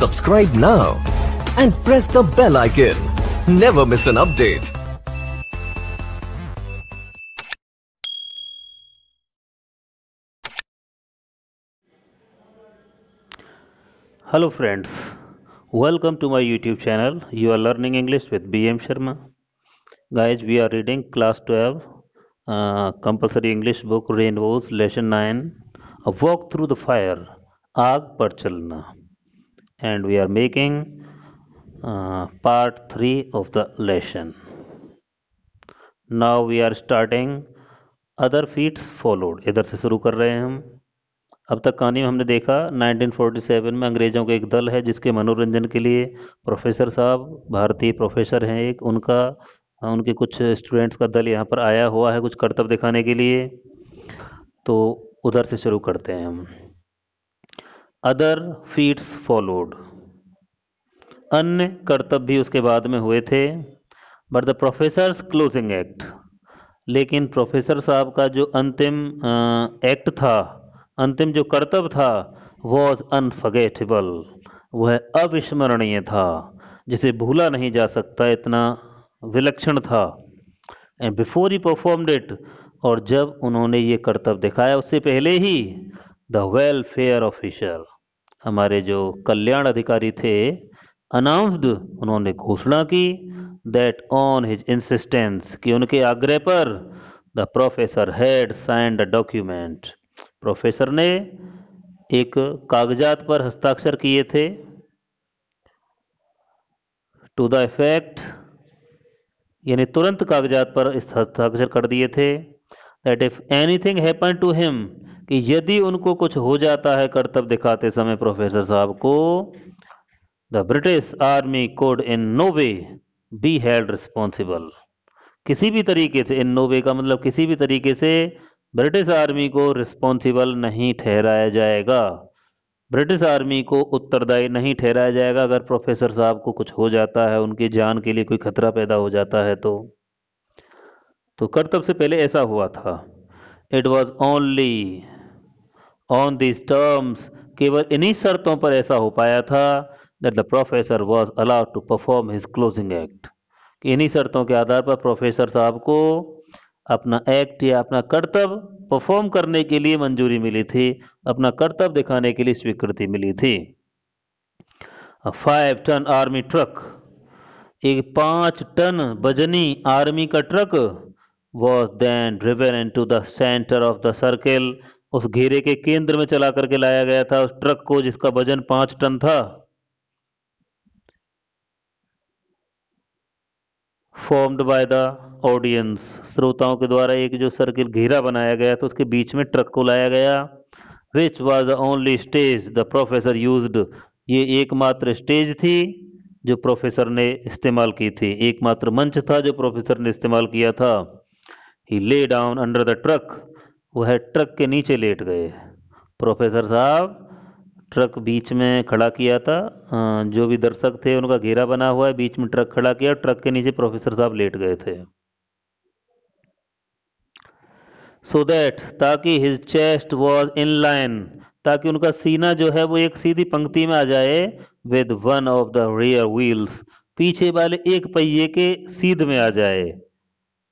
Subscribe now and press the bell icon. Never miss an update. Hello friends, welcome to my YouTube channel. You are learning English with BM Sharma. Guys, we are reading class 12 uh, compulsory English book Rainbows lesson 9 A Walk Through the Fire Aag Par and we are making uh, part 3 of the lesson now we are starting other feats followed इधर से शुरू कर रहे हैं हम अब तक कहानी में हमने देखा 1947 में अंग्रेज़ों का एक दल है जिसके मनोरंजन के लिए प्रोफेसर साहब भारतीय प्रोफेसर हैं एक उनका हाँ, उनके कुछ स्टूडेंट्स का दल यहाँ पर आया हुआ है कुछ कर्तव्य दिखाने के लिए तो उधर से शुरू करते हैं हम अदर फीट्स फॉलोड अन्य कर्तव्य भी उसके बाद में हुए थे but the professors closing act लेकिन प्रोफेसर साहब का जो अंतिम एक्ट था अंतिम जो कर्तव्य था वॉज अनफर्गेटेबल वह अविस्मरणीय था जिसे भूला नहीं जा सकता इतना विलक्षण था and before he performed it और जब उन्होंने ये कर्तव्य दिखाया उससे पहले ही द वेलफेयर ऑफिसर हमारे जो कल्याण अधिकारी थे अनाउंस्ड उन्होंने घोषणा की दैट ऑन हिज इंसिस्टेंस कि उनके आग्रह पर the professor had signed a document professor ने एक कागजात पर हस्ताक्षर किए थे टू द इफेक्ट यानी तुरंत कागजात पर हस्ताक्षर कर दिए थे that if anything happen to him कि यदि उनको कुछ हो जाता है कर्तव्य दिखाते समय प्रोफेसर साहब को the British army could in no way be held responsible किसी भी तरीके से इन नो वे का मतलब किसी भी तरीके से ब्रिटिश आर्मी को रिस्पॉन्सिबल नहीं ठहराया जाएगा ब्रिटिश आर्मी को उत्तरदायी नहीं ठहराया जाएगा अगर प्रोफेसर साहब को कुछ हो जाता है उनकी जान के लिए कोई खतरा पैदा हो जाता है तो तो कर्तव्य से पहले ऐसा हुआ था it was only on this terms केवल इन्हीं शर्तों पर ऐसा हो पाया था that the professor was allowed to perform his closing act इन्हीं शर्तों के आधार पर प्रोफेसर साहब को अपना एक्ट या अपना कर्तव्य परफॉर्म करने के लिए मंजूरी मिली थी अपना कर्तव्य दिखाने के लिए स्वीकृति मिली थी फाइव टन आर्मी ट्रक एक पांच टन बजनी आर्मी का truck was then driven into the centre of the circle उस घेरे के केंद्र में चला करके लाया गया था उस ट्रक को जिसका वजन पांच टन था फॉर्म्ड बाय द ऑडियंस श्रोताओं के द्वारा एक जो सर्किल घेरा बनाया गया तो उसके बीच में ट्रक को लाया गया which was the only stage the professor used ये एकमात्र स्टेज थी जो प्रोफेसर ने इस्तेमाल की थी एकमात्र मंच था जो प्रोफेसर ने इस्तेमाल किया था he lay down under the truck वह ट्रक के नीचे लेट गए प्रोफेसर साहब ट्रक बीच में खड़ा किया था जो भी दर्शक थे उनका घेरा बना हुआ है बीच में ट्रक खड़ा किया ट्रक के नीचे प्रोफेसर साहब लेट गए थे सो दैट ताकि his chest was in line ताकि उनका सीना जो है वो एक सीधी पंक्ति में आ जाए with one of the rear wheels पीछे वाले एक पहिए के सीध में आ जाए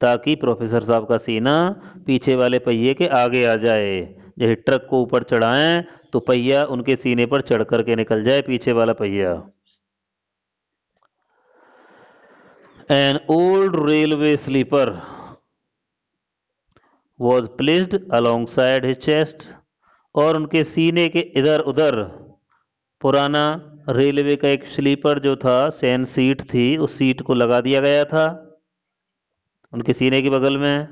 ताकि प्रोफेसर साहब का सीना पीछे वाले पहिए के आगे आ जाए जैसे ट्रक को ऊपर चढ़ाएं तो पहिया उनके सीने पर चढ़ करके निकल जाए पीछे वाला पहिया an old railway sleeper was placed alongside his chest और उनके सीने के इधर उधर पुराना रेलवे का एक स्लीपर जो था सैन सीट थी उस सीट को लगा दिया गया था उनके सीने के बगल में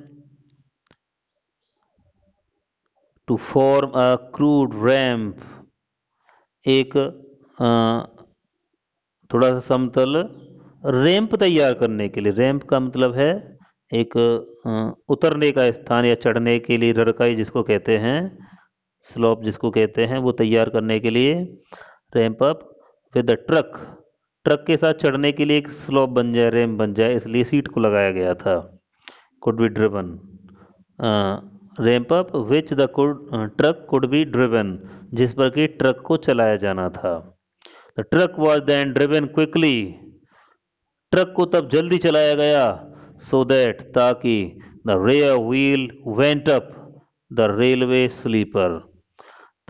to form a crude ramp एक आ, थोड़ा सा समतल रैंप तैयार करने के लिए रैंप का मतलब है एक उतरने का स्थान या चढ़ने के लिए रड़काई जिसको कहते हैं स्लोप जिसको कहते हैं वो तैयार करने के लिए ramp up with truck truck के साथ चढ़ने के लिए एक स्लोप बन जाए रैंप बन जाए इसलिए सीट को लगाया गया था could be driven. Uh, ramp up which the truck could be driven जिस पर कि ट्रक को चलाया जाना था the truck was then driven quickly truck को तब जल्दी चलाया गया सो दैट ताकि the rear wheel went up the railway sleeper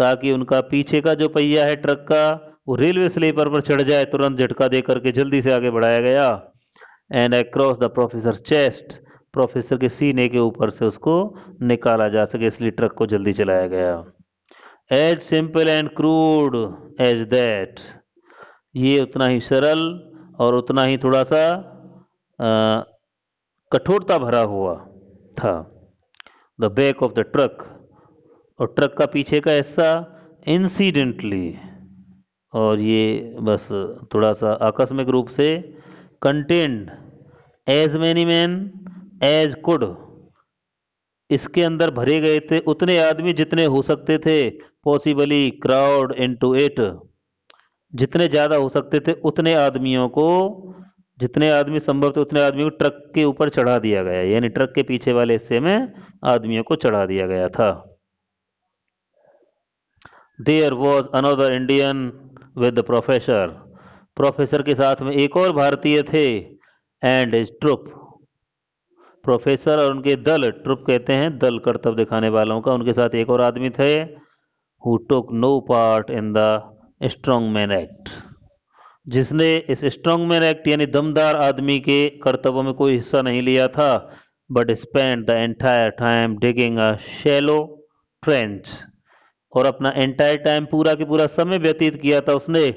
ताकि उनका पीछे का जो पहिया है ट्रक का वो रेलवे स्लीपर पर चढ़ जाए तुरंत झटका दे करके जल्दी से आगे बढ़ाया गया and across the professor chest professor के सीने के ऊपर से उसको निकाला जा सके इसलिए ट्रक को जल्दी चलाया गया as simple and crude as that ये उतना ही सरल और उतना ही थोड़ा सा कठोरता भरा हुआ था the back of the truck और ट्रक का पीछे का हिस्सा इंसिडेंटली और ये बस थोड़ा सा आकस्मिक रूप से contained as many man as could इसके अंदर भरे गए थे उतने आदमी जितने हो सकते थे possibly crowd into at जितने ज़्यादा हो सकते थे उतने आदमियों को जितने आदमी संभव थे उतने आदमी को ट्रक के ऊपर चढ़ा दिया गया यानी ट्रक के पीछे वाले हिस्से में आदमियों को चढ़ा दिया गया था there was another Indian with professor professor के साथ में एक और भारतीय थे एंड इज ट्रुप प्रोफेसर और उनके दल ट्रुप कहते हैं दल कर्तव्य दिखाने वालों का उनके साथ एक और आदमी थे who took no part in the strong man act जिसने इस स्ट्रॉन्ग मैन एक्ट यानी दमदार आदमी के कर्तव्य में कोई हिस्सा नहीं लिया था but spend the entire time digging a shallow trench और अपना एंटायर टाइम पूरा के पूरा समय व्यतीत किया था उसने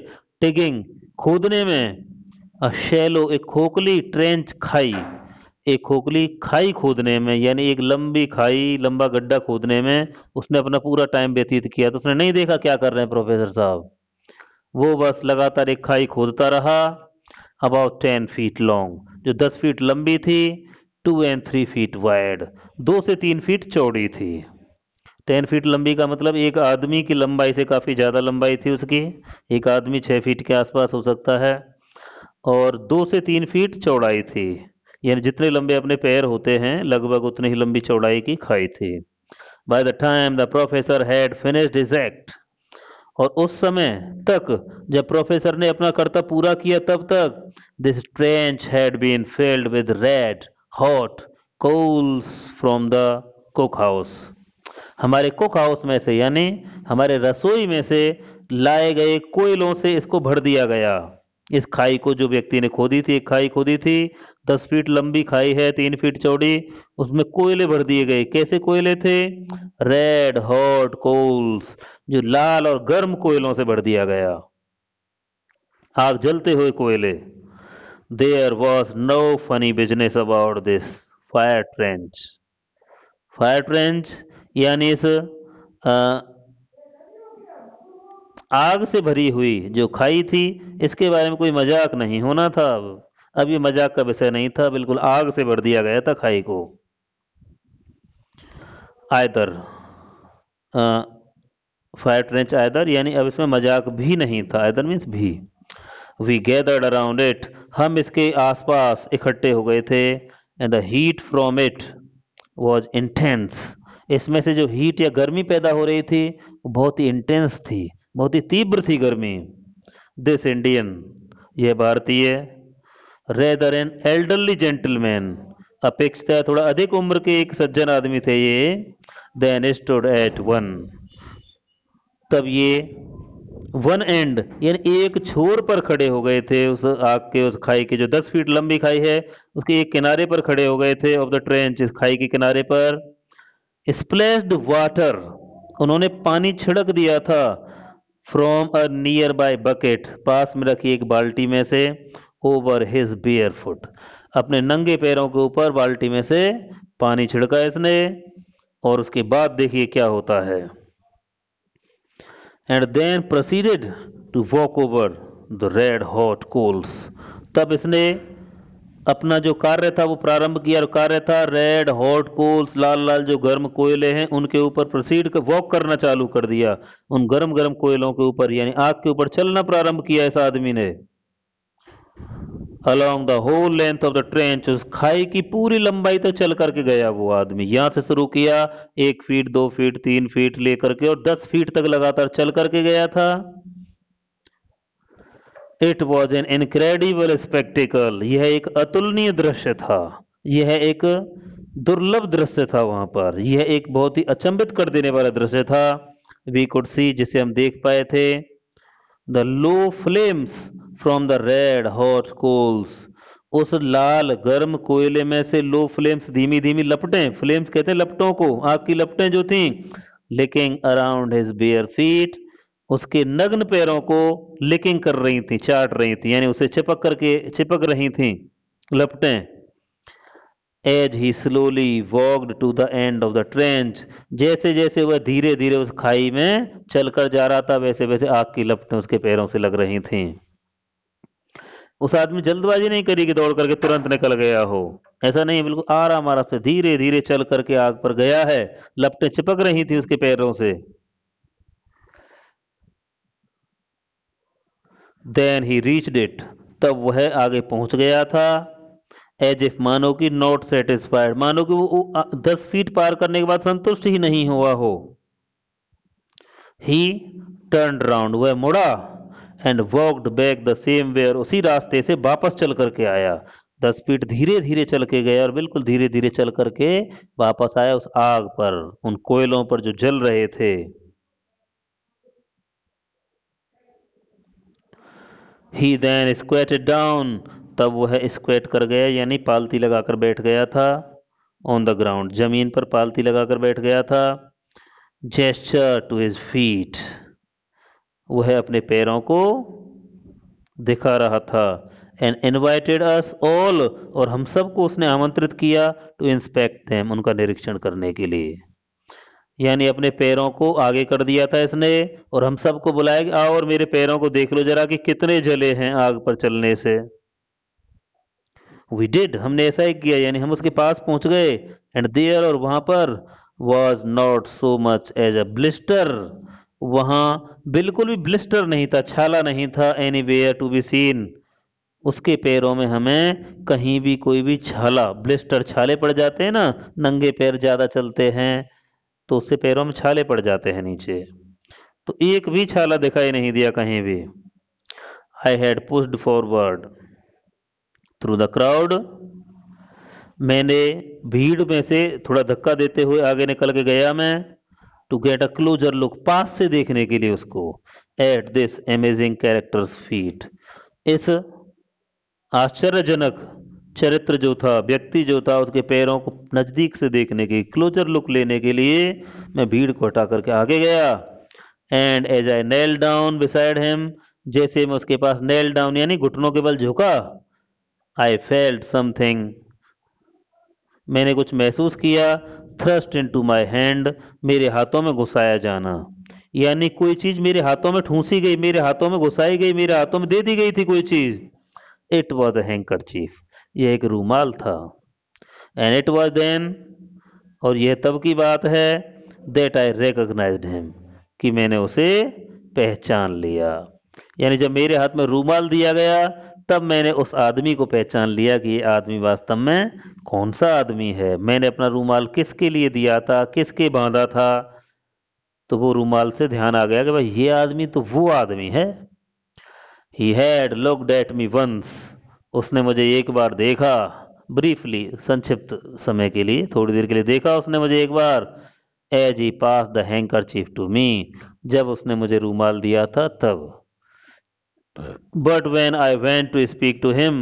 डिगिंग खोदने में अ शेलो एक खोखली ट्रेंच खाई एक खोखली खाई खोदने में यानी एक लंबी खाई लंबा गड्ढा खोदने में उसने अपना पूरा टाइम व्यतीत किया तो उसने नहीं देखा क्या कर रहे हैं प्रोफेसर साहब वो बस लगातार एक खाई खोदता रहा अबाउट टेन फीट लॉन्ग जो दस फीट लंबी थी two and three feet wide दो से तीन फीट चौड़ी थी टेन फीट लंबी का मतलब एक आदमी की लंबाई से काफ़ी ज़्यादा लंबाई थी उसकी एक आदमी छः फीट के आसपास हो सकता है और दो से तीन फीट चौड़ाई थी यानी जितने लंबे अपने पैर होते हैं लगभग उतनी ही लंबी चौड़ाई की खाई थी by the time the professor had finished his act और उस समय तक जब प्रोफेसर ने अपना कर्तव्य पूरा किया तब तक this trench had been filled with red hot coals from the cook house हमारे कुक हाउस में से यानी हमारे रसोई में से लाए गए कोयलों से इसको भर दिया गया इस खाई को जो व्यक्ति ने खोदी थी एक खाई खोदी थी दस फीट लंबी खाई है तीन फीट चौड़ी उसमें कोयले भर दिए गए कैसे कोयले थे रेड हॉट कोल्स जो लाल और गर्म कोयलों से भर दिया गया आग जलते हुए कोयले there was no funny business about this fire trench fire trench यानी इस आग से भरी हुई जो खाई थी इसके बारे में कोई मजाक नहीं होना था अब अब ये मजाक का विषय नहीं था बिल्कुल आग से भर दिया गया था खाई को आयदर फायर ट्रेंच आयदर यानी अब इसमें मजाक भी नहीं था आयदर मीन्स भी वी गैदर्ड अराउंड इट हम इसके आसपास इकट्ठे हो गए थे and the heat from it was intense इसमें से जो हीट या गर्मी पैदा हो रही थी वो बहुत ही इंटेंस थी बहुत ही तीव्र थी गर्मी दिस इंडियन यह भारतीय रेदर एन एल्डरली जेंटलमैन अपेक्षता थोड़ा अधिक उम्र के एक सज्जन आदमी थे ये देन स्टोड एट वन तब ये वन एंड यानी एक छोर पर खड़े हो गए थे उस आग के उस खाई के जो दस फीट लंबी खाई है उसके एक किनारे पर खड़े हो गए थे ऑफ द ट्रेंच इस खाई के किनारे पर स्प्लैश्ड वाटर उन्होंने पानी छिड़क दिया था from a nearby bucket पास में रखी एक बाल्टी में से ओवर हिज बियर फुट अपने नंगे पैरों के ऊपर बाल्टी में से पानी छिड़का इसने और उसके बाद देखिए क्या होता है and then proceeded to walk over the red hot coals तब इसने अपना जो कार्य था वो प्रारंभ किया और कार्य था रेड हॉट कोल्स लाल लाल जो गर्म कोयले हैं उनके ऊपर प्रोसीड कर, वॉक करना चालू कर दिया उन गर्म गर्म कोयलों के ऊपर यानी आग के ऊपर चलना प्रारंभ किया इस आदमी ने along the whole length of the trench उस खाई की पूरी लंबाई तक तो चल करके गया वो आदमी यहां से शुरू किया एक फीट दो फीट तीन फीट लेकर के और दस फीट तक लगातार चल करके गया था it was an incredible spectacle यह एक अतुलनीय दृश्य था यह एक दुर्लभ दृश्य था वहां पर यह एक बहुत ही अचंभित कर देने वाला दृश्य था वी कुड सी जिसे हम देख पाए थे the low flames from the red hot coals उस लाल गर्म कोयले में से लो फ्लेम्स धीमी धीमी लपटे फ्लेम्स कहते हैं लपटों को आग की लपटे जो थी licking around his bare feet उसके नग्न पैरों को लिकिंग कर रही थी चाट रही थी यानी उसे चिपक करके चिपक रही थी लपटें as he slowly walked to the end of the trench जैसे जैसे वह धीरे धीरे उस खाई में चलकर जा रहा था वैसे वैसे आग की लपटें उसके पैरों से लग रही थीं उस आदमी जल्दबाजी नहीं करी कि दौड़ करके तुरंत निकल गया हो ऐसा नहीं बिल्कुल आराम आराम से धीरे धीरे चल करके आग पर गया है लपटें चिपक रही थी उसके पैरों से देन ही रीच डिट तब वह आगे पहुंच गया था एज इफ मानो कि नॉट सेटिस्फाइड मानो कि वो दस फीट पार करने के बाद संतुष्ट ही नहीं हुआ हो ही टर्न राउंड वह मुड़ा and walked back the same way और उसी रास्ते से वापस चल करके आया दस फीट धीरे धीरे चल के गया और बिल्कुल धीरे धीरे चल करके वापस आया उस आग पर उन कोयलों पर जो जल रहे थे ही देन स्क्वेटेड डाउन तब वह स्क्वेट कर गया यानी पालती लगाकर बैठ गया था ऑन द ग्राउंड जमीन पर पालती लगाकर बैठ गया था जेस्चर टू हिज फीट वह अपने पैरों को दिखा रहा था एंड इनवाइटेड अस ऑल और हम सबको उसने आमंत्रित किया टू इंस्पेक्ट देम उनका निरीक्षण करने के लिए यानी अपने पैरों को आगे कर दिया था इसने और हम सबको बुलाया कि आओ और मेरे पैरों को देख लो जरा कि कितने जले हैं आग पर चलने से वी डिड हमने ऐसा ही किया यानी हम उसके पास पहुंच गए एंड देयर और वहां पर was not so much as a blister वहां बिल्कुल भी ब्लिस्टर नहीं था छाला नहीं था anywhere to be seen उसके पैरों में हमें कहीं भी कोई भी छाला ब्लिस्टर छाले पड़ जाते हैं ना नंगे पैर ज़्यादा चलते हैं तो उससे पैरों में छाले पड़ जाते हैं नीचे तो एक भी छाला दिखाई नहीं दिया कहीं भी I had pushed forward through the crowd मैंने भीड़ में से थोड़ा धक्का देते हुए आगे निकल के गया मैं to get a closer look पास से देखने के लिए उसको at this amazing character's feet इस आश्चर्यजनक चरित्र जो था व्यक्ति जो था उसके पैरों को नज़दीक से देखने के क्लोजर लुक लेने के लिए मैं भीड़ को हटा करके आगे गया and as I knelt down beside him जैसे मैं उसके पास नेल डाउन यानी घुटनों के बल झुका आई फेल्ट समथिंग मैंने कुछ महसूस किया thrust into my hand मेरे हाथों में घुसाया जाना यानी कोई चीज मेरे हाथों में ठूसी गई मेरे हाथों में घुसाई गई मेरे हाथों में दे दी गई थी कोई चीज इट वॉज अंकर चीफ यह एक रूमाल था एंड इट वॉज देन और यह तब की बात है देट आई रिकोगनाइज हिम कि मैंने उसे पहचान लिया यानी जब मेरे हाथ में रूमाल दिया गया तब मैंने उस आदमी को पहचान लिया कि ये आदमी वास्तव में कौन सा आदमी है मैंने अपना रूमाल किसके लिए दिया था किसके बांधा था तो वो रूमाल से ध्यान आ गया कि भाई ये आदमी तो वो आदमी है he had looked at me once उसने मुझे एक बार देखा ब्रीफली संक्षिप्त समय के लिए थोड़ी देर के लिए देखा उसने मुझे एक बार as he passed the handkerchief to me जब उसने मुझे रूमाल दिया था तब but when I went to speak to him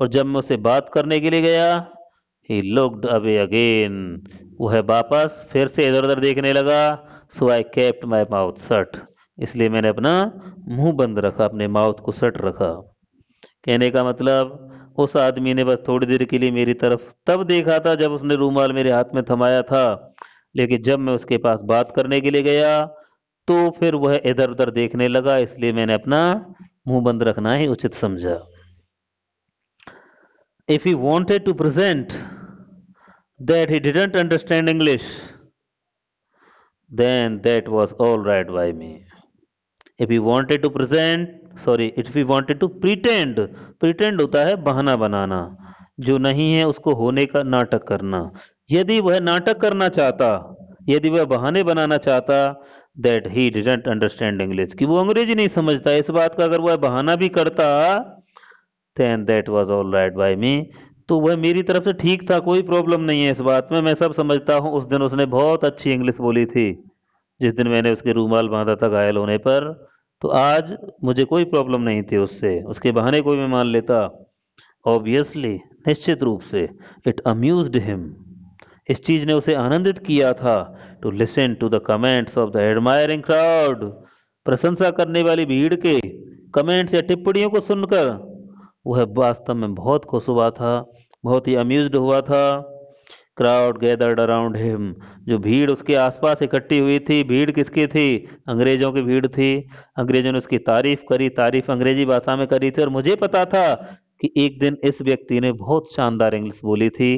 और जब मैं उसे बात करने के लिए गया ही लुकड अवे अगेन वह वापस फिर से इधर उधर देखने लगा सो आई केप्ट माई माउथ सट इसलिए मैंने अपना मुंह बंद रखा अपने माउथ को सट रखा कहने का मतलब उस आदमी ने बस थोड़ी देर के लिए मेरी तरफ तब देखा था जब उसने रूमाल मेरे हाथ में थमाया था लेकिन जब मैं उसके पास बात करने के लिए गया तो फिर वह इधर उधर देखने लगा इसलिए मैंने अपना मुंह बंद रखना ही उचित समझा if he wanted to present that he didn't understand English then that was all right by me if you wanted to present sorry if you wanted to pretend pretend होता है बहाना बनाना जो नहीं है उसको होने का नाटक करना यदि वह नाटक करना चाहता यदि वह बहाने बनाना चाहता that he didn't understand English कि वो अंग्रेजी नहीं समझता इस बात का अगर वह बहाना भी करता then that was all right by me. तो वह मेरी तरफ से ठीक था कोई प्रॉब्लम नहीं है इस बात में मैं सब समझता हूँ उस दिन उसने बहुत अच्छी इंग्लिश बोली थी जिस दिन मैंने उसके रूमाल बांधा था घायल होने पर तो आज मुझे कोई प्रॉब्लम नहीं थी उससे उसके बहाने को मैं मान लेता ऑब्वियसली निश्चित रूप से इट अम्यूज हिम इस चीज़ ने उसे आनंदित किया था to listen to the comments of the admiring crowd प्रशंसा करने वाली भीड़ के कमेंट्स या टिप्पणियों को सुनकर वह वास्तव में बहुत खुश हुआ था बहुत ही अम्यूज हुआ था क्राउड गैदर्ड अराउंड हिम जो भीड़ उसके आसपास इकट्ठी हुई थी भीड़ किसकी थी अंग्रेजों की भीड़ थी अंग्रेजों ने उसकी तारीफ करी तारीफ अंग्रेजी भाषा में करी थी और मुझे पता था कि एक दिन इस व्यक्ति ने बहुत शानदार इंग्लिश बोली थी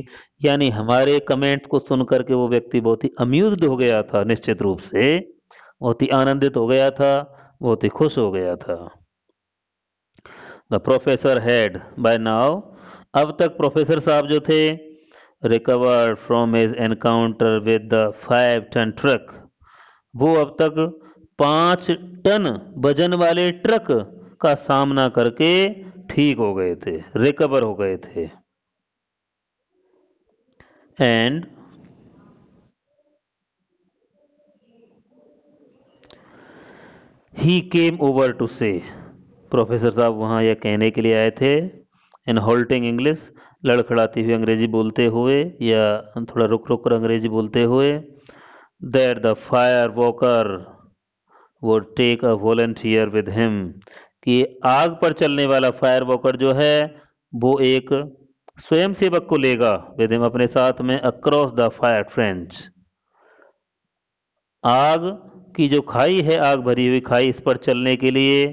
यानी हमारे कमेंट्स को सुनकर के वो व्यक्ति बहुत ही अम्यूज हो गया था निश्चित रूप से बहुत ही आनंदित हो गया था बहुत ही खुश हो गया था the professor had by now अब तक प्रोफेसर साहब जो थे recover from his encounter with the five ton truck वो अब तक पांच टन वजन वाले ट्रक का सामना करके ठीक हो गए थे रिकवर हो गए थे and he came over to say professor साहब वहां यह कहने के लिए आए थे इन होल्टिंग इंग्लिश लड़खड़ाते हुए अंग्रेजी बोलते हुए या थोड़ा रुक रुक कर अंग्रेजी बोलते हुए that the fire walker would take a volunteer with him कि आग पर चलने वाला फायर वॉकर जो है वो एक स्वयं सेवक को लेगा विद हिम अपने साथ में अक्रॉस द फायर फ्रेंच आग की जो खाई है आग भरी हुई खाई इस पर चलने के लिए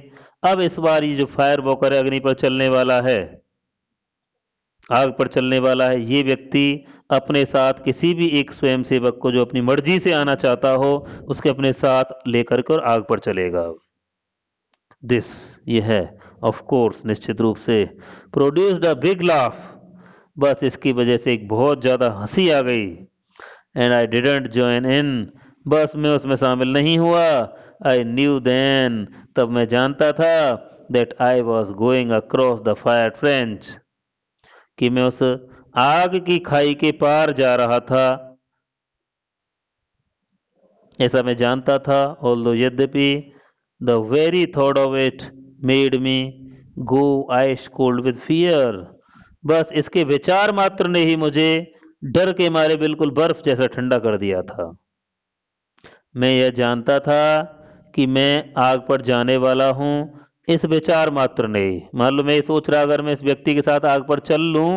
अब इस बार ये जो फायर वॉकर अग्नि पर चलने वाला है आग पर चलने वाला है ये व्यक्ति अपने साथ किसी भी एक स्वयं सेवक को जो अपनी मर्जी से आना चाहता हो उसके अपने साथ लेकर के और आग पर चलेगा दिस ये है ऑफ कोर्स निश्चित रूप से प्रोड्यूस्ड अ बिग लाफ बस इसकी वजह से एक बहुत ज़्यादा हंसी आ गई and I didn't join in बस मैं उसमें शामिल नहीं हुआ आई न्यू देन तब मैं जानता था that I was going across the fire trench कि मैं उस आग की खाई के पार जा रहा था ऐसा मैं जानता था ऑल दो यद्यपि The very thought of it made me go ice cold with fear. बस इसके विचार मात्र ने ही मुझे डर के मारे बिल्कुल बर्फ जैसा ठंडा कर दिया था मैं यह जानता था कि मैं आग पर जाने वाला हूं इस विचार मात्र ने मान लो मैं ये सोच रहा अगर मैं इस व्यक्ति के साथ आग पर चल लूं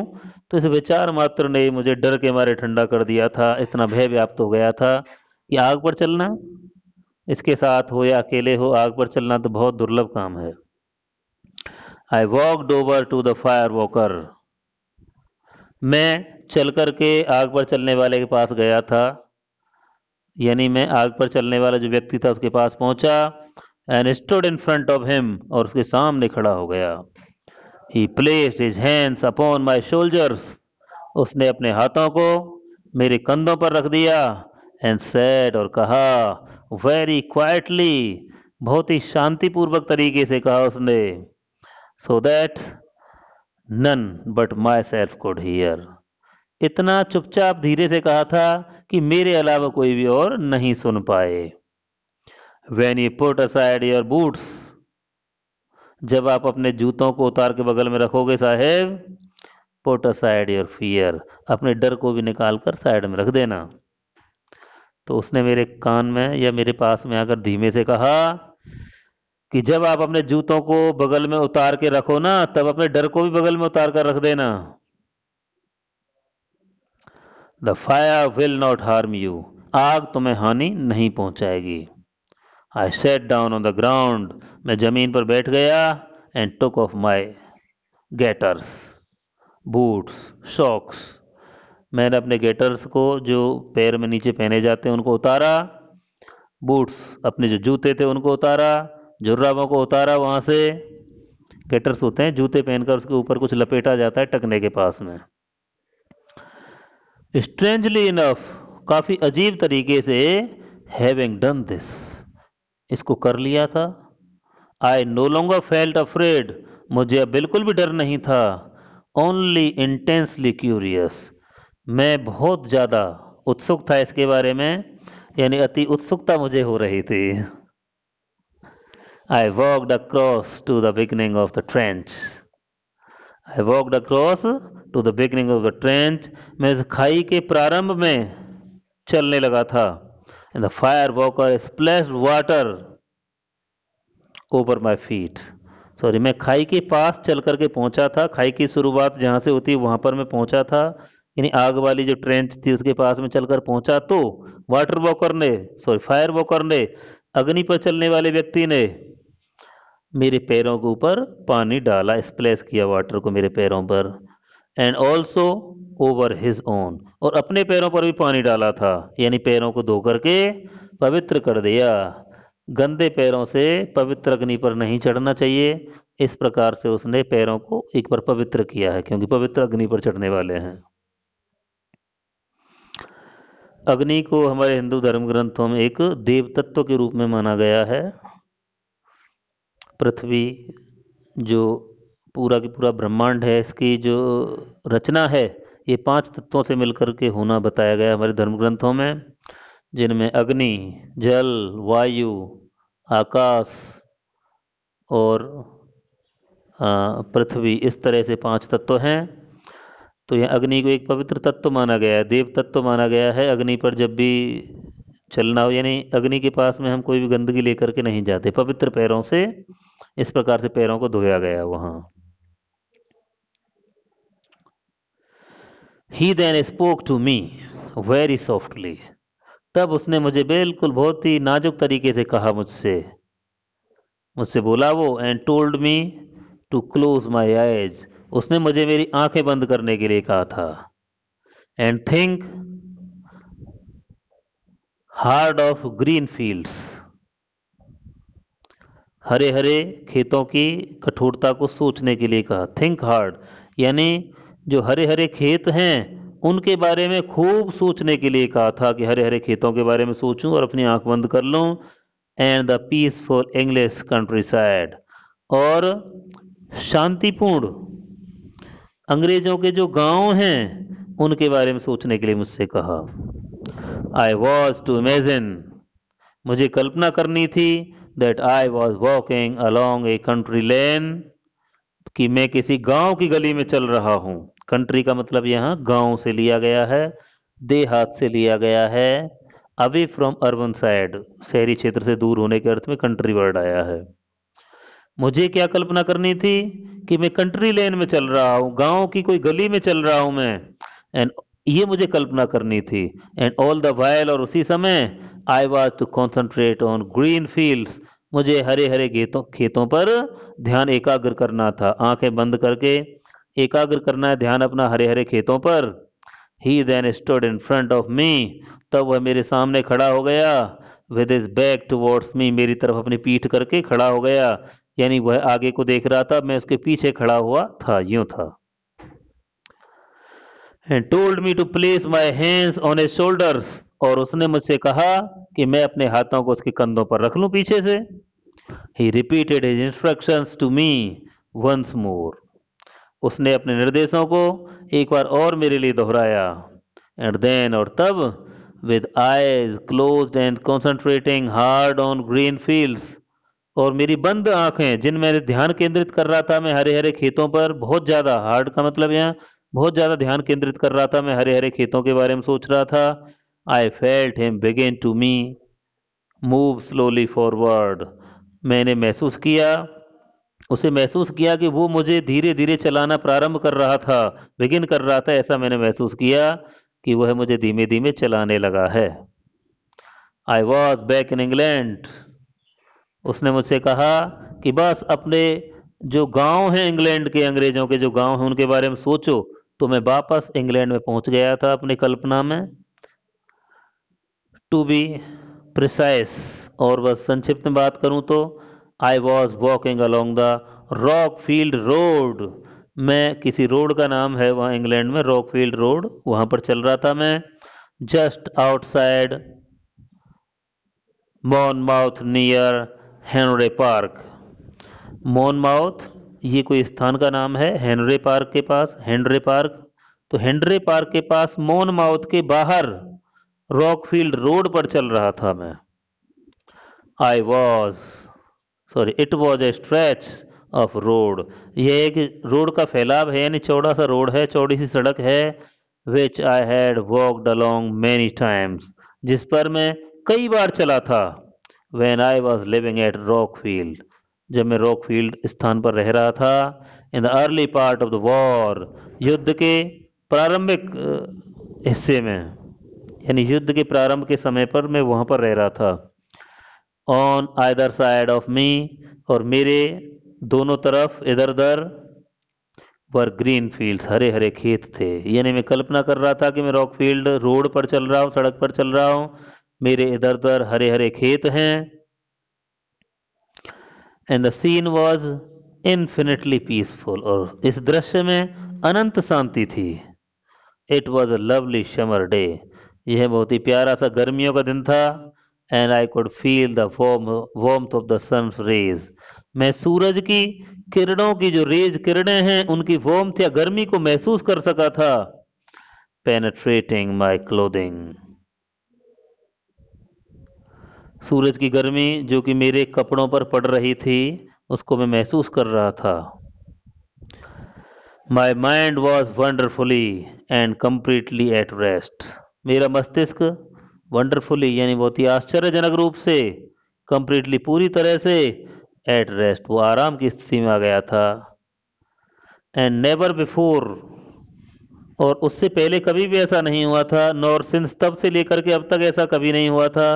तो इस विचार मात्र ने मुझे डर के मारे ठंडा कर दिया था इतना भय व्याप्त हो गया था कि आग पर चलना इसके साथ हो या अकेले हो आग पर चलना तो बहुत दुर्लभ काम है I walked over to the fire walker मैं चल करके आग पर चलने वाले के पास गया था यानी मैं आग पर चलने वाला जो व्यक्ति था उसके पास पहुंचा and stood in front of him और उसके सामने खड़ा हो गया he placed his hands upon my shoulders उसने अपने हाथों को मेरे कंधों पर रख दिया एंड सैड और कहा वेरी क्वाइटली बहुत ही शांतिपूर्वक तरीके से कहा उसने so that none but myself could hear इतना चुपचाप धीरे से कहा था कि मेरे अलावा कोई भी और नहीं सुन पाए when you put aside your boots जब आप अपने जूतों को उतार के बगल में रखोगे साहेब पुट असाइड योर फियर अपने डर को भी निकाल कर साइड में रख देना तो उसने मेरे कान में या मेरे पास में आकर धीमे से कहा कि जब आप अपने जूतों को बगल में उतार के रखो ना तब अपने डर को भी बगल में उतार कर रख देना the fire will not harm you आग तुम्हें हानि नहीं पहुंचाएगी I sat down on the ground मैं जमीन पर बैठ गया and took off my gaiters boots socks मैंने अपने गेटर्स को जो पैर में नीचे पहने जाते हैं उनको उतारा बूट्स अपने जो जूते थे उनको उतारा जुर्राबों को उतारा वहाँ से गेटर्स होते हैं जूते पहनकर उसके ऊपर कुछ लपेटा जाता है टकने के पास में स्ट्रेंजली इनफ काफ़ी अजीब तरीके से हैविंग डन दिस इसको कर लिया था I no longer felt afraid मुझे बिल्कुल भी डर नहीं था ओनली इंटेंसली क्यूरियस मैं बहुत ज़्यादा उत्सुक था इसके बारे में यानी अति उत्सुकता मुझे हो रही थी I the crossed to the beginning of the trench I the crossed to the beginning of the trench मैं इस खाई के प्रारंभ में चलने लगा था and the fire walker splashed water over my feet sorry मैं खाई के पास चल करके पहुंचा था खाई की शुरुआत जहां से होती वहां पर मैं पहुंचा था यानी आग वाली जो ट्रेंच थी उसके पास में चलकर पहुंचा तो वाटर वॉकर ने सॉरी फायर वॉकर ने अग्नि पर चलने वाले व्यक्ति ने मेरे पैरों के ऊपर पानी डाला स्प्लैश किया वाटर को मेरे पैरों पर and also over his own और अपने पैरों पर भी पानी डाला था यानी पैरों को धो करके पवित्र कर दिया गंदे पैरों से पवित्र अग्नि पर नहीं चढ़ना चाहिए इस प्रकार से उसने पैरों को एक बार पवित्र किया है क्योंकि पवित्र अग्नि पर चढ़ने वाले हैं अग्नि को हमारे हिंदू धर्म ग्रंथों में एक देव तत्व के रूप में माना गया है पृथ्वी जो पूरा की पूरा ब्रह्मांड है इसकी जो रचना है ये पांच तत्वों से मिलकर के होना बताया गया हमारे धर्म ग्रंथों में जिनमें अग्नि जल वायु आकाश और पृथ्वी इस तरह से पांच तत्व हैं तो यहाँ अग्नि को एक पवित्र तत्व माना गया है देव तत्व माना गया है अग्नि पर जब भी चलना हो यानी अग्नि के पास में हम कोई भी गंदगी लेकर के नहीं जाते पवित्र पैरों से इस प्रकार से पैरों को धोया गया वहां he then spoke to me very softly तब उसने मुझे बिल्कुल बहुत ही नाजुक तरीके से कहा मुझसे मुझसे बोला वो and told me to close my eyes उसने मुझे मेरी आंखें बंद करने के लिए कहा था and think hard of green fields हरे हरे खेतों की कठोरता को सोचने के लिए कहा थिंक हार्ड यानी जो हरे हरे खेत हैं उनके बारे में खूब सोचने के लिए कहा था कि हरे हरे खेतों के बारे में सोचूं और अपनी आंख बंद कर लूं and the peaceful English countryside और शांतिपूर्ण अंग्रेजों के जो गांव हैं उनके बारे में सोचने के लिए मुझसे कहा आई वॉज टू इमेजिन मुझे कल्पना करनी थी that I was walking along a country lane कि मैं किसी गांव की गली में चल रहा हूं कंट्री का मतलब यहाँ गांव से लिया गया है देहात से लिया गया है अवे फ्रॉम अर्बन साइड शहरी क्षेत्र से दूर होने के अर्थ में कंट्री वर्ड आया है मुझे क्या कल्पना करनी थी कि मैं कंट्री लेन में चल रहा हूं गांव की कोई गली में चल रहा हूं मैं एंड ये मुझे कल्पना करनी थी एंड ऑल द वायल और उसी समय I was to concentrate on green field मुझे हरे हरे खेतों खेतों पर ध्यान एकाग्र करना था आंखें बंद करके एकाग्र करना है ध्यान अपना हरे हरे खेतों पर he then stood in front of me तब वह मेरे सामने खड़ा हो गया with his back towards me मेरी तरफ अपनी पीठ करके खड़ा हो गया यानी वह आगे को देख रहा था मैं उसके पीछे खड़ा हुआ था यूं था and told me to place my hands on a shoulders और उसने मुझसे कहा कि मैं अपने हाथों को उसके कंधों पर रख लूं पीछे से he repeated his instruction to me once more उसने अपने निर्देशों को एक बार और मेरे लिए दोहराया एंड देन और तब with eyes closed and concentrating hard on green fields और मेरी बंद आंखें जिन मैंने ध्यान केंद्रित कर रहा था मैं हरे हरे खेतों पर बहुत ज़्यादा हार्ड का मतलब यहाँ बहुत ज़्यादा ध्यान केंद्रित कर रहा था मैं हरे हरे खेतों के बारे में सोच रहा था I felt him begin to me move slowly forward मैंने महसूस किया उसे महसूस किया कि वो मुझे धीरे धीरे चलाना प्रारंभ कर रहा था बिगिन कर रहा था ऐसा मैंने महसूस किया कि वह मुझे धीमे धीमे चलाने लगा है I was back in England उसने मुझसे कहा कि बस अपने जो गांव हैं इंग्लैंड के अंग्रेजों के जो गांव हैं उनके बारे में सोचो तो मैं वापस इंग्लैंड में पहुंच गया था अपनी कल्पना में टू बी प्रिसाइस और बस संक्षिप्त में बात करूं तो I was walking along the Rockfield road मैं किसी रोड का नाम है वहाँ इंग्लैंड में रॉक फील्ड रोड वहाँ पर चल रहा था मैं just outside Monmouth near Hendre park Monmouth ये कोई स्थान का नाम है हेनरे पार्क के पास हेनरे पार्क तो हेनरे पार्क के पास मोनमाउथ के बाहर रॉकफील्ड रोड पर चल रहा था मैं I was sorry it was a stretch of road यह एक रोड का फैलाव है यानी चौड़ा सा रोड है चौड़ी सी सड़क है which I had walked along many times जिस पर मैं कई बार चला था when I was living at Rockfield जब मैं रॉक फील्ड स्थान पर रह रहा था in the early part of the war युद्ध के प्रारंभिक हिस्से में यानी युद्ध के प्रारंभ के समय पर मैं वहां पर रह रहा था ऑन आदर साइड ऑफ मी और मेरे दोनों तरफ इधर उधर पर ग्रीन फील्ड्स हरे हरे खेत थे यानी मैं कल्पना कर रहा था कि मैं रॉक फील्ड रोड पर चल रहा हूँ सड़क पर चल रहा हूँ मेरे इधर उधर हरे हरे खेत हैं and the scene was infinitely peaceful और इस दृश्य में अनंत शांति थी it was a lovely summer day यह बहुत ही प्यारा सा गर्मियों का दिन था and I could feel the warm warm of the sun rays मैं सूरज की किरणों की जो रेज किरणें हैं उनकी वॉम या गर्मी को महसूस कर सका था पेनेट्रेटिंग माई क्लोदिंग सूरज की गर्मी जो कि मेरे कपड़ों पर पड़ रही थी उसको मैं महसूस कर रहा था my mind was wonderfully and completely at rest मेरा मस्तिष्क वंडरफुली यानी बहुत ही आश्चर्यजनक रूप से कम्प्लीटली पूरी तरह से एट रेस्ट वो आराम की स्थिति में आ गया था एंड नेवर बिफोर और उससे पहले कभी भी ऐसा नहीं हुआ था नॉर सिंस तब से लेकर के अब तक ऐसा कभी नहीं हुआ था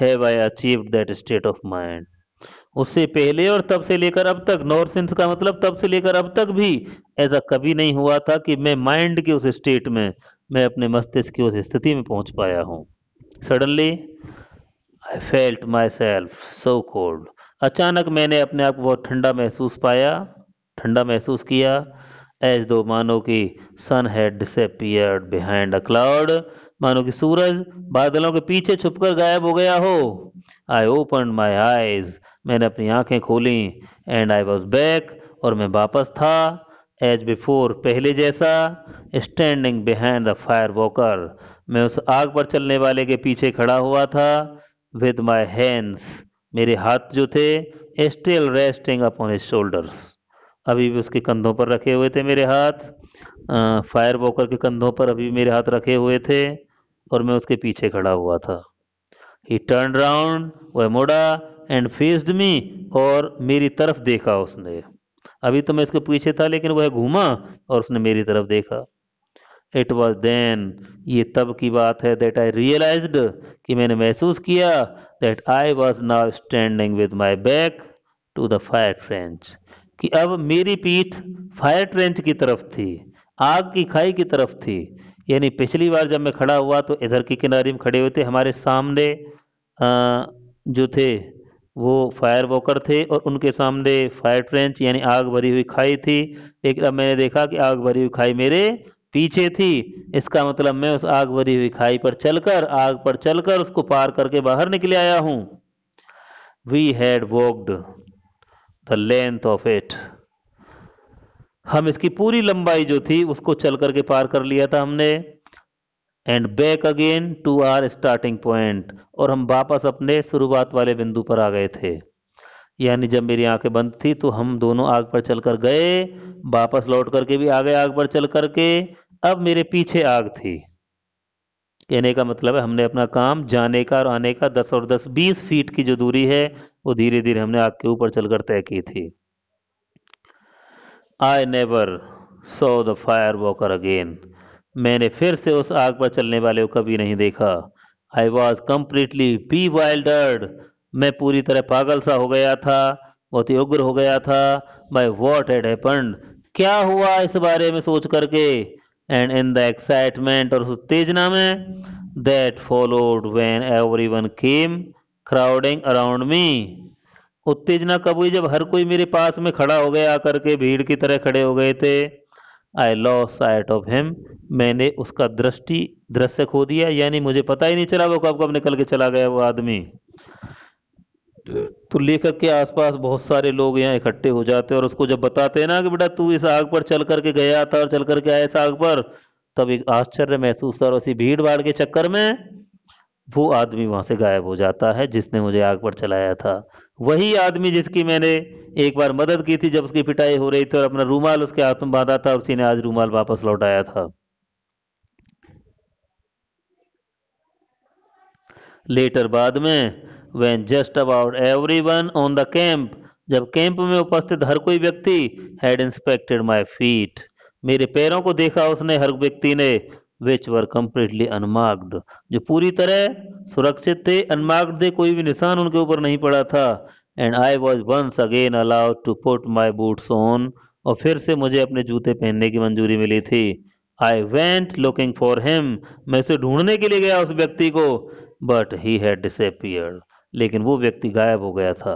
have I achieved that state of mind उससे पहले और तब से लेकर अब तक नॉर सेंस का मतलब तब से लेकर अब तक भी ऐसा कभी नहीं हुआ था कि मैं माइंड के उस स्टेट में मैं अपने मस्तिष्क की उस स्थिति में पहुंच पाया हूं suddenly I felt myself so cold अचानक मैंने अपने आप को बहुत ठंडा महसूस पाया ठंडा महसूस किया एज दो मानो कि sun had disappeared behind a cloud मानो कि सूरज बादलों के पीछे छुपकर गायब हो गया हो आई ओपन माई आईज मैंने अपनी आंखें खोली एंड आई वॉज बैक और मैं वापस था एज बिफोर पहले जैसा standing behind the fire walker मैं उस आग पर चलने वाले के पीछे खड़ा हुआ था विद माई हैंड्स मेरे हाथ जो थे still resting upon his shoulders अभी भी उसके कंधों पर रखे हुए थे मेरे हाथ फायर वॉकर के कंधों पर अभी मेरे हाथ रखे हुए थे और मैं उसके पीछे खड़ा हुआ था ही टर्न राउंड वह मुड़ा एंड फेस्ड मी और मेरी तरफ देखा उसने अभी तो मैं उसके पीछे था लेकिन वह घूमा और उसने मेरी तरफ देखा इट वॉज देन ये तब की बात है दैट आई रियलाइज कि मैंने महसूस किया that I was now standing with my back to the fire trench कि अब मेरी पीठ फायर ट्रेंच की तरफ थी आग की खाई की तरफ थी यानी पिछली बार जब मैं खड़ा हुआ तो इधर की किनारे में खड़े हुए थे हमारे सामने जो थे वो फायर वॉकर थे और उनके सामने फायर ट्रेंच यानी आग भरी हुई खाई थी एक मैंने देखा कि आग भरी हुई खाई मेरे पीछे थी इसका मतलब मैं उस आग भरी हुई खाई पर चलकर आग पर चलकर उसको पार करके बाहर निकले आया हूं we had walked the length of it हम इसकी पूरी लंबाई जो थी उसको चल करके पार कर लिया था हमने and back again to our starting point और हम वापस अपने शुरुआत वाले बिंदु पर आ गए थे यानी जब मेरी आंखें बंद थी तो हम दोनों आग पर चलकर गए वापस लौट करके भी आ गए आग पर चल करके अब मेरे पीछे आग थी कहने का मतलब है हमने अपना काम जाने का और आने का दस और दस बीस फीट की जो दूरी है वो धीरे धीरे हमने आग के ऊपर चलकर तय की थी I never saw the fire walker again मैंने फिर से उस आग पर चलने वाले को कभी नहीं देखा I was completely bewildered मैं पूरी तरह पागल सा हो गया था बहुत ही उग्र हो गया था बाई वॉट एड हैपन्ड क्या हुआ इस बारे में सोच करके एंड इन द एक्साइटमेंट और उत्तेजना में that followed when everyone came crowding around me उत्तेजना कब हुई जब हर कोई मेरे पास में खड़ा हो गया आकर के भीड़ की तरह खड़े हो गए थे आई लॉ साइट ऑफ हिम मैंने उसका दृष्टि दृश्य खो दिया यानी मुझे पता ही नहीं चला वो कब कब निकल के चला गया वो आदमी तो लेखक के आसपास बहुत सारे लोग यहाँ इकट्ठे हो जाते हैं और उसको जब बताते हैं ना कि बेटा तू इस आग पर चल करके गया था और चल करके आया इस आग पर तब एक आश्चर्य महसूस था और उसी भीड़ भाड़ के चक्कर में वो आदमी वहां से गायब हो जाता है जिसने मुझे आग पर चलाया था वही आदमी जिसकी मैंने एक बार मदद की थी जब उसकी पिटाई हो रही थी और अपना रूमाल उसके हाथ में बांधा था उसी ने आज रूमाल वापस लौटाया था लेटर बाद में when just about everyone on the camp जब कैंप में उपस्थित हर कोई व्यक्ति हैड इंस्पेक्टेड माई फीट मेरे पैरों को देखा उसने हर व्यक्ति ने विच वर कम्प्लीटली अनमार्क्ड जो पूरी तरह सुरक्षित थे अनमार्क्ड थे कोई भी निशान उनके ऊपर नहीं पड़ा था and I was once again allowed to put my boots on और फिर से मुझे अपने जूते पहनने की मंजूरी मिली थी I went looking for him मैं उसे ढूंढने के लिए गया उस व्यक्ति को बट ही हैड डिसअपियर्ड लेकिन वो व्यक्ति गायब हो गया था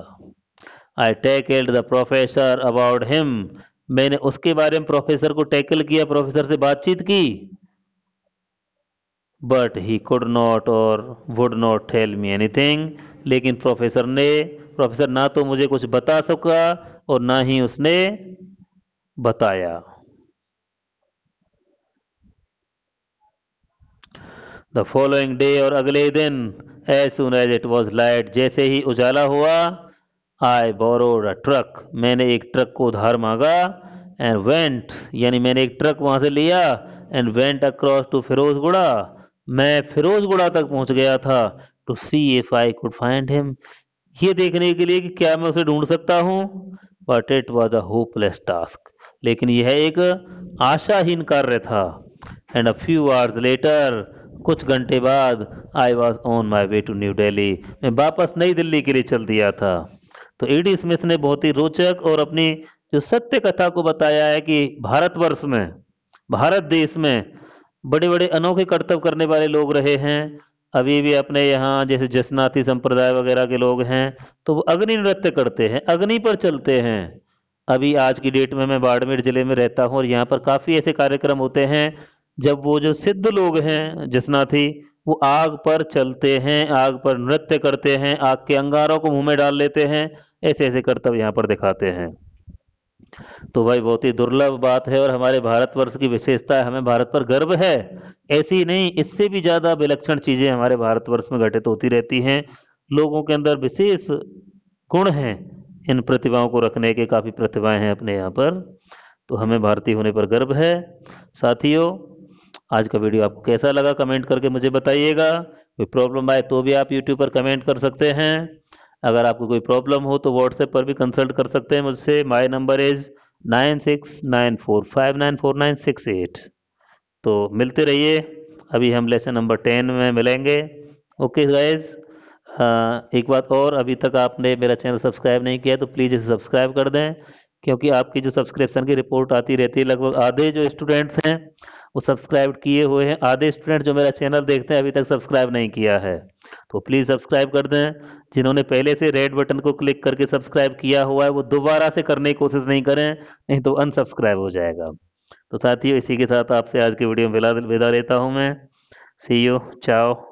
I tackled the professor about him मैंने उसके बारे में प्रोफेसर को टैकल किया प्रोफेसर से बातचीत की बट ही कुड नॉट और would not tell me anything लेकिन प्रोफेसर ने प्रोफेसर ना तो मुझे कुछ बता सका और ना ही उसने बताया द फॉलोइंग डे और अगले दिन as soon as it was light जैसे ही उजाला हुआ आई बोरोड अ ट्रक मैंने एक ट्रक को उधार मांगा एंड वेंट यानी मैंने एक ट्रक वहां से लिया and went across to Firozguda मैं फिरोजगुड़ा तक पहुंच गया था to see if I could find him ये देखने के लिए कि क्या मैं उसे ढूंढ सकता हूँ but it was a hopeless task लेकिन यह एक आशाहीन कार्य था and a few hours later कुछ घंटे बाद I was on my way to new Delhi मैं वापस नई दिल्ली के लिए चल दिया था तो एडी स्मिथ ने बहुत ही रोचक और अपनी जो सत्य कथा को बताया है कि भारतवर्ष में भारत देश में बड़े बड़े अनोखे कर्तव्य करने वाले लोग रहे हैं अभी भी अपने यहाँ जैसे जसनाथी संप्रदाय वगैरह के लोग हैं तो वो अग्नि नृत्य करते हैं अग्नि पर चलते हैं अभी आज की डेट में मैं बाड़मेर जिले में रहता हूँ और यहाँ पर काफ़ी ऐसे कार्यक्रम होते हैं जब वो जो सिद्ध लोग हैं जसनाथी वो आग पर चलते हैं आग पर नृत्य करते हैं आग के अंगारों को मुंह में डाल लेते हैं ऐसे ऐसे कर्तव्य यहाँ पर दिखाते हैं तो भाई बहुत ही दुर्लभ बात है और हमारे भारतवर्ष की विशेषता है हमें भारत पर गर्व है ऐसी नहीं इससे भी ज्यादा विलक्षण चीजें हमारे भारतवर्ष में घटित होती रहती हैं लोगों के अंदर विशेष गुण हैं इन प्रतिभाओं को रखने के काफी प्रतिभाएं हैं अपने यहाँ पर तो हमें भारतीय होने पर गर्व है साथियों आज का वीडियो आपको कैसा लगा कमेंट करके मुझे बताइएगा कोई प्रॉब्लम आए तो भी आप यूट्यूब पर कमेंट कर सकते हैं अगर आपको कोई प्रॉब्लम हो तो व्हाट्सएप पर भी कंसल्ट कर सकते हैं मुझसे my number is nine six nine four five nine four nine six eight तो मिलते रहिए अभी हम लेसन नंबर टेन में मिलेंगे ओके गाइज हाँ, एक बात और अभी तक आपने मेरा चैनल सब्सक्राइब नहीं किया तो प्लीज़ इसे सब्सक्राइब कर दें क्योंकि आपकी जो सब्सक्रिप्शन की रिपोर्ट आती रहती है लगभग आधे जो स्टूडेंट्स हैं वो सब्सक्राइब किए हुए हैं आधे स्टूडेंट जो मेरा चैनल देखते हैं अभी तक सब्सक्राइब नहीं किया है तो प्लीज़ सब्सक्राइब कर दें जिन्होंने पहले से रेड बटन को क्लिक करके सब्सक्राइब किया हुआ है वो दोबारा से करने की कोशिश नहीं करें नहीं तो अनसब्सक्राइब हो जाएगा तो साथियों इसी के साथ आपसे आज के वीडियो में विदा लेता हूं मैं सी यू चाओ